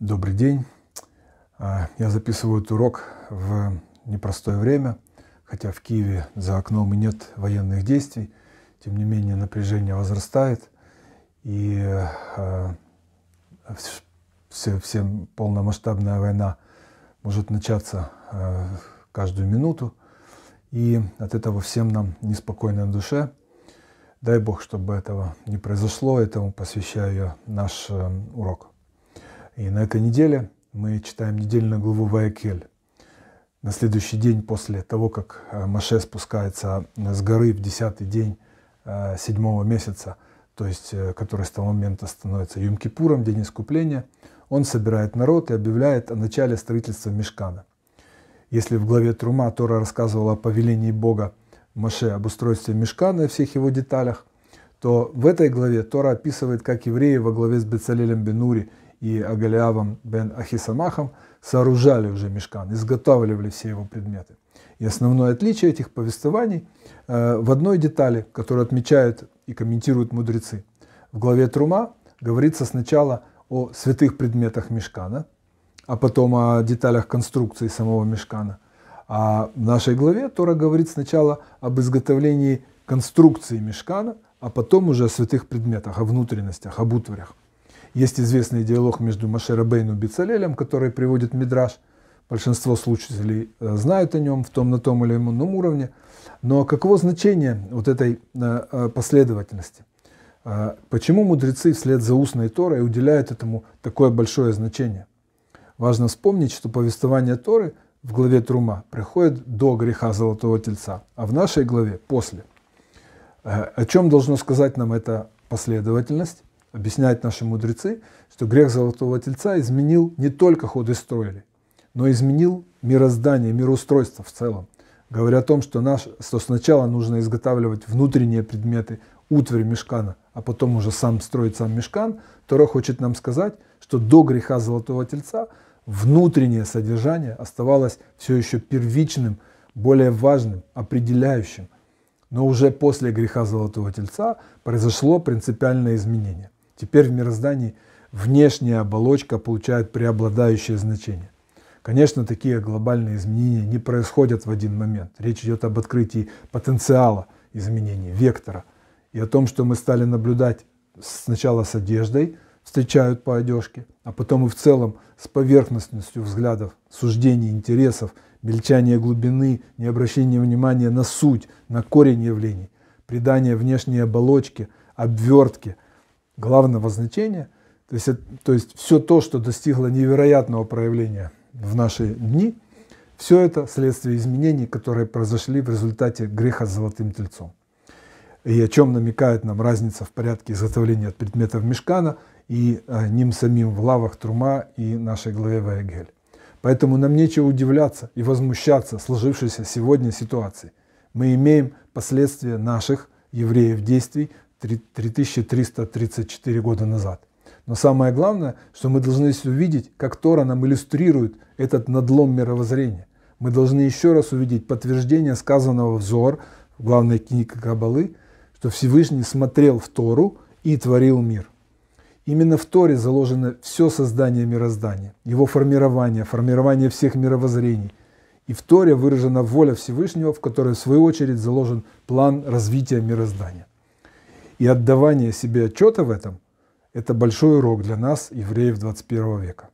Добрый день. А, я записываю этот урок в непростое время, хотя в Киеве за окном и нет военных действий, тем не менее напряжение возрастает, и а, все, всем полномасштабная война может начаться а, каждую минуту, и от этого всем нам неспокойно на душе. Дай Бог, чтобы этого не произошло, этому посвящаю наш э, урок. И на этой неделе мы читаем недельную главу Ваякель. На следующий день после того, как э, Маше спускается э, с горы в десятый день э, седьмого месяца, то есть который с того момента становится Юмкипуром, кипуром день искупления, он собирает народ и объявляет о начале строительства Мешкана. Если в главе Трума Тора рассказывала о повелении Бога Маше об устройстве Мешкана и всех его деталях, то в этой главе Тора описывает, как евреи во главе с Бецалелем Бенури и Агалиавом бен Ахисамахом сооружали уже мешкан, изготавливали все его предметы. И основное отличие этих повествований э, в одной детали, которую отмечают и комментируют мудрецы. В главе Трума говорится сначала о святых предметах мешкана, а потом о деталях конструкции самого мешкана. А в нашей главе Тора говорит сначала об изготовлении конструкции мешкана, а потом уже о святых предметах, о внутренностях, об утварях. Есть известный диалог между Бейну и Бицалелем, который приводит Мидраж. Большинство слушателей э, знают о нем в том, на том или ином уровне. Но каково значение вот этой э, э, последовательности? Почему мудрецы вслед за устной Торой уделяют этому такое большое значение? Важно вспомнить, что повествование Торы в главе Трума приходит до греха Золотого Тельца, а в нашей главе – после. О чем должно сказать нам эта последовательность? объясняют наши мудрецы, что грех Золотого Тельца изменил не только ход истории, но изменил мироздание, мироустройство в целом. Говоря о том, что, наш, что сначала нужно изготавливать внутренние предметы, утварь мешкана, а потом уже сам строить сам мешкан, Тора хочет нам сказать, что до греха Золотого Тельца внутреннее содержание оставалось все еще первичным, более важным, определяющим. Но уже после греха Золотого Тельца произошло принципиальное изменение. Теперь в мироздании внешняя оболочка получает преобладающее значение. Конечно, такие глобальные изменения не происходят в один момент. Речь идет об открытии потенциала изменений, вектора. И о том, что мы стали наблюдать сначала с одеждой, встречают по одежке, а потом и в целом с поверхностностью взглядов, суждений, интересов, мельчания глубины, не обращение внимания на суть, на корень явлений, придание внешней оболочки, обвертки – главного значения. То есть, то есть все то, что достигло невероятного проявления в наши дни, все это следствие изменений, которые произошли в результате греха с золотым тельцом. И о чем намекает нам разница в порядке изготовления от предметов мешкана и э, ним самим в лавах Трума и нашей главе Ваегель. Поэтому нам нечего удивляться и возмущаться сложившейся сегодня ситуации. Мы имеем последствия наших евреев действий, 3334 года назад. Но самое главное, что мы должны увидеть, как Тора нам иллюстрирует этот надлом мировоззрения. Мы должны еще раз увидеть подтверждение сказанного взор в главной книге Кабалы, что Всевышний смотрел в Тору и творил мир. Именно в Торе заложено все создание мироздания, его формирование, формирование всех мировоззрений. И в Торе выражена воля Всевышнего, в которой в свою очередь заложен план развития мироздания. И отдавание себе отчета в этом – это большой урок для нас, евреев 21 века.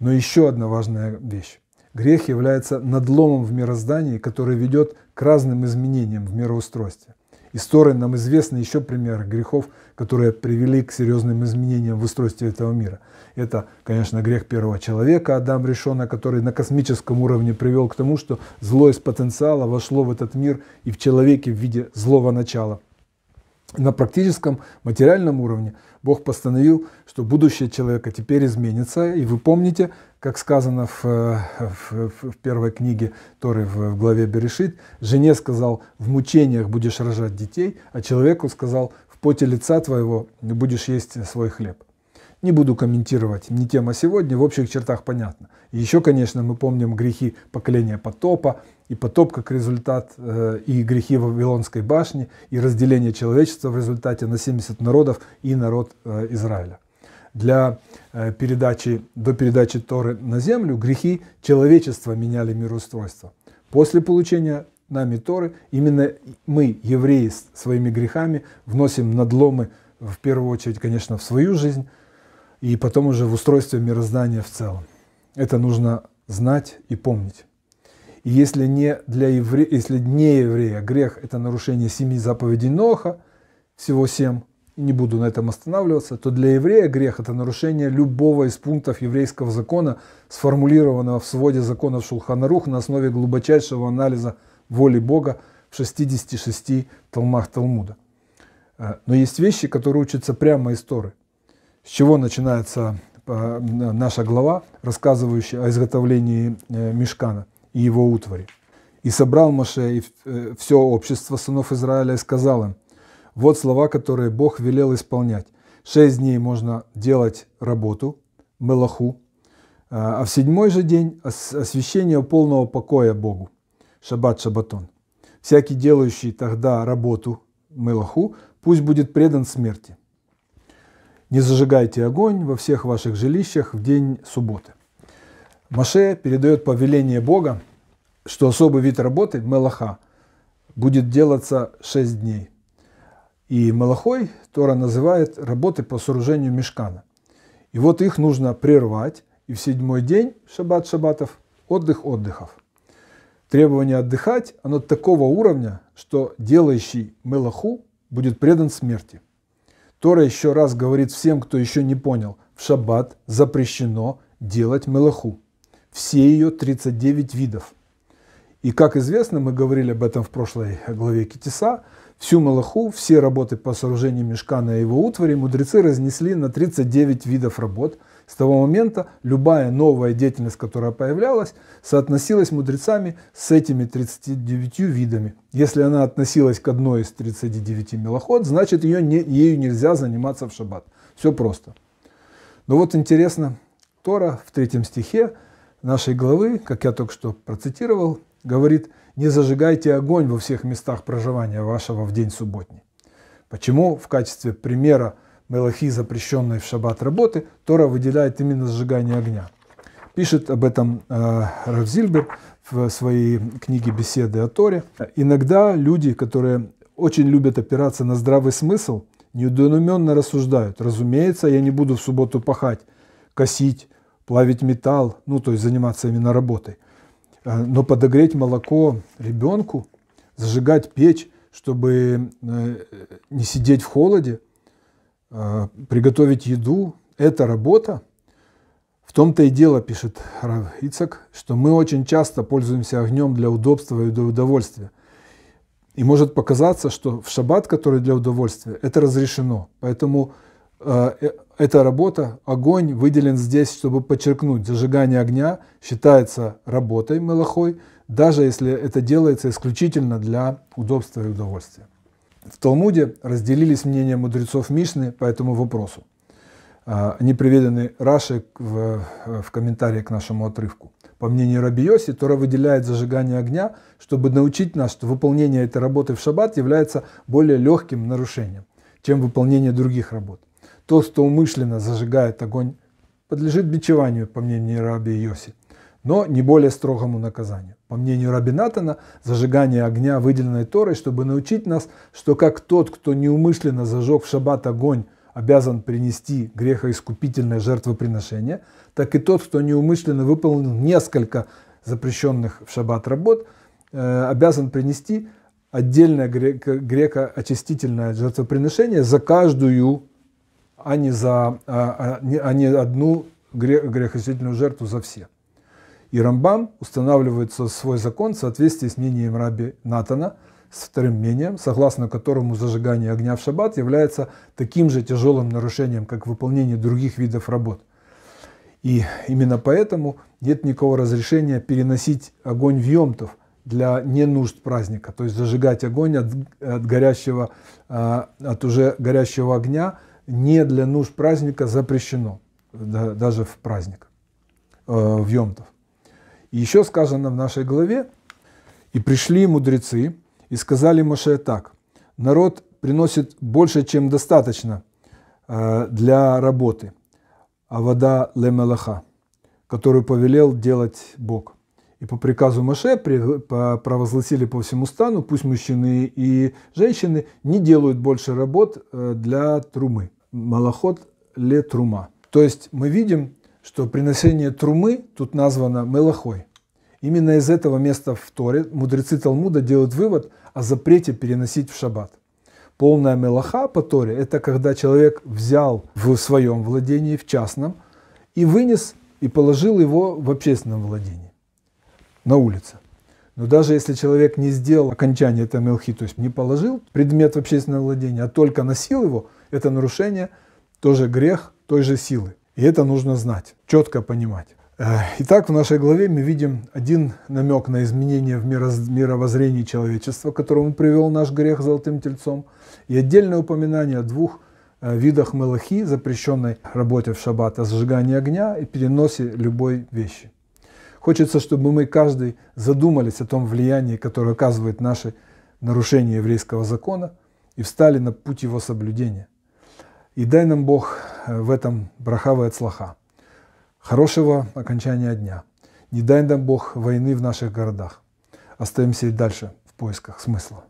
Но еще одна важная вещь. Грех является надломом в мироздании, который ведет к разным изменениям в мироустройстве. Истории нам известны еще примеры грехов, которые привели к серьезным изменениям в устройстве этого мира. Это, конечно, грех первого человека, Адам Решона, который на космическом уровне привел к тому, что зло из потенциала вошло в этот мир и в человеке в виде злого начала – на практическом материальном уровне Бог постановил, что будущее человека теперь изменится. И вы помните, как сказано э, в, в, в первой книге Торы в, в главе Берешит, жене сказал, в мучениях будешь рожать детей, а человеку сказал, в поте лица твоего будешь есть свой хлеб. Не буду комментировать, не тема сегодня, в общих чертах понятно. И еще, конечно, мы помним грехи поколения потопа, и потоп как результат, э, и грехи Вавилонской башни, и разделение человечества в результате на 70 народов и народ э, Израиля. Для э, передачи, до передачи Торы на землю грехи человечества меняли мироустройство. После получения нами Торы, именно мы, евреи, своими грехами вносим надломы, в первую очередь, конечно, в свою жизнь, и потом уже в устройстве мироздания в целом. Это нужно знать и помнить. И если не для евре... если не еврея а грех – это нарушение семи заповедей Ноха, всего семь, не буду на этом останавливаться, то для еврея грех – это нарушение любого из пунктов еврейского закона, сформулированного в своде законов Шулханарух на основе глубочайшего анализа воли Бога в 66 талмах Талмуда. Э, но есть вещи, которые учатся прямо из Торы – с чего начинается э, наша глава, рассказывающая о изготовлении э, мешкана и его утвари. «И собрал Моше и э, все общество сынов Израиля и сказал им, вот слова, которые Бог велел исполнять. Шесть дней можно делать работу, мелаху, а, а в седьмой же день освящение полного покоя Богу, шаббат шабатон. Всякий делающий тогда работу, мелаху, пусть будет предан смерти. Не зажигайте огонь во всех ваших жилищах в день субботы. Маше передает повеление Бога, что особый вид работы, мелаха, будет делаться 6 дней. И мелахой Тора называет работы по сооружению мешкана. И вот их нужно прервать, и в седьмой день, шаббат шаббатов, отдых отдыхов. Требование отдыхать, оно такого уровня, что делающий мелаху будет предан смерти. Тора еще раз говорит всем, кто еще не понял, в шаббат запрещено делать мелаху. Все ее 39 видов. И как известно, мы говорили об этом в прошлой главе Китиса, всю Малаху, все работы по сооружению мешкана и его утвари мудрецы разнесли на 39 видов работ – с того момента любая новая деятельность, которая появлялась, соотносилась мудрецами с этими 39 видами. Если она относилась к одной из 39 мелоход, значит ее не, ею нельзя заниматься в шаббат. Все просто. Но ну вот интересно, Тора в третьем стихе нашей главы, как я только что процитировал, говорит, не зажигайте огонь во всех местах проживания вашего в день субботний. Почему в качестве примера Мелахи, запрещенной в шаббат работы, Тора выделяет именно сжигание огня. Пишет об этом э, Равзильбер в своей книге «Беседы о Торе». Иногда люди, которые очень любят опираться на здравый смысл, неудоуменно рассуждают. Разумеется, я не буду в субботу пахать, косить, плавить металл, ну то есть заниматься именно работой. Э, но подогреть молоко ребенку, зажигать печь, чтобы э, не сидеть в холоде, Э, приготовить еду – это работа. В том-то и дело, пишет Рав Ицак, что мы очень часто пользуемся огнем для удобства и для удовольствия. И может показаться, что в шаббат, который для удовольствия, это разрешено. Поэтому э, э эта работа, огонь выделен здесь, чтобы подчеркнуть, зажигание огня считается работой, мелохой, даже если это делается исключительно для удобства и удовольствия. В Талмуде разделились мнения мудрецов Мишны по этому вопросу. А, они приведены Раши в, э, в комментарии к нашему отрывку. По мнению Рабиоси, Тора выделяет зажигание огня, чтобы научить нас, что выполнение этой работы в шаббат является более легким нарушением, чем выполнение других работ. То, что умышленно зажигает огонь, подлежит бичеванию, по мнению Раби Йоси, но не более строгому наказанию. По мнению Рабинатана, зажигание огня выделенной Торой, чтобы научить нас, что как тот, кто неумышленно зажег в шаббат огонь, обязан принести грехоискупительное жертвоприношение, так и тот, кто неумышленно выполнил несколько запрещенных в шаббат работ, э, обязан принести отдельное грехоочистительное жертвоприношение за каждую, а не, за, а, а, а не, одну грех, жертву за все. И Рамбам устанавливает свой закон в соответствии с мнением Раби Натана, с вторым мнением, согласно которому зажигание огня в шаббат является таким же тяжелым нарушением, как выполнение других видов работ. И именно поэтому нет никакого разрешения переносить огонь в Йомтов для не нужд праздника, то есть зажигать огонь от, от, горящего, э, от уже горящего огня не для нужд праздника запрещено, даже в праздник, э, в Йомтов. И еще сказано в нашей главе, «И пришли мудрецы, и сказали Моше так, народ приносит больше, чем достаточно э, для работы, а вода лемелаха, которую повелел делать Бог». И по приказу Моше провозгласили по всему стану, пусть мужчины и женщины не делают больше работ э, для трумы. Малоход ле трума. То есть мы видим, что приношение трумы тут названо мелохой. Именно из этого места в Торе мудрецы Талмуда делают вывод о запрете переносить в шаббат. Полная мелоха по Торе – это когда человек взял в своем владении, в частном, и вынес, и положил его в общественном владении, на улице. Но даже если человек не сделал окончание этой мелхи, то есть не положил предмет в общественное владение, а только носил его, это нарушение, тоже грех той же силы. И это нужно знать, четко понимать. Э, итак, в нашей главе мы видим один намек на изменение в мировоззрении человечества, к которому привел наш грех золотым тельцом, и отдельное упоминание о двух э, видах мелахи, запрещенной работе в шаббат, о сжигании огня и переносе любой вещи. Хочется, чтобы мы каждый задумались о том влиянии, которое оказывает наше нарушение еврейского закона, и встали на путь его соблюдения. И дай нам Бог Э, в этом брахава и слаха. Хорошего окончания дня. Не дай нам Бог войны в наших городах. Остаемся и дальше в поисках смысла.